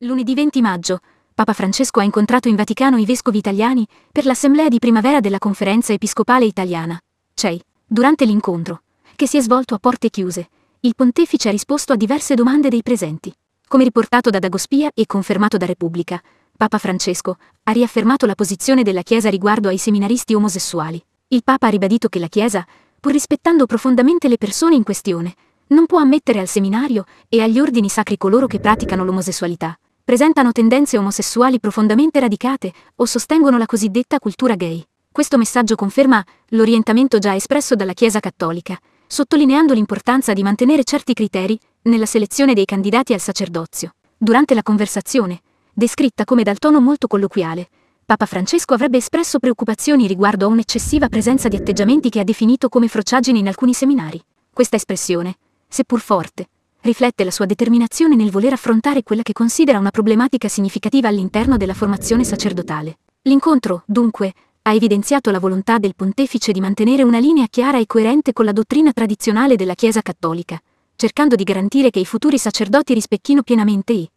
Lunedì 20 maggio, Papa Francesco ha incontrato in Vaticano i vescovi italiani per l'assemblea di primavera della Conferenza Episcopale Italiana, CEI. Durante l'incontro, che si è svolto a porte chiuse, il pontefice ha risposto a diverse domande dei presenti. Come riportato da Dagospia e confermato da Repubblica, Papa Francesco ha riaffermato la posizione della Chiesa riguardo ai seminaristi omosessuali. Il Papa ha ribadito che la Chiesa, pur rispettando profondamente le persone in questione, non può ammettere al seminario e agli ordini sacri coloro che praticano l'omosessualità presentano tendenze omosessuali profondamente radicate o sostengono la cosiddetta cultura gay. Questo messaggio conferma l'orientamento già espresso dalla Chiesa cattolica, sottolineando l'importanza di mantenere certi criteri nella selezione dei candidati al sacerdozio. Durante la conversazione, descritta come dal tono molto colloquiale, Papa Francesco avrebbe espresso preoccupazioni riguardo a un'eccessiva presenza di atteggiamenti che ha definito come frociaggini in alcuni seminari. Questa espressione, seppur forte, riflette la sua determinazione nel voler affrontare quella che considera una problematica significativa all'interno della formazione sacerdotale. L'incontro, dunque, ha evidenziato la volontà del pontefice di mantenere una linea chiara e coerente con la dottrina tradizionale della Chiesa cattolica, cercando di garantire che i futuri sacerdoti rispecchino pienamente i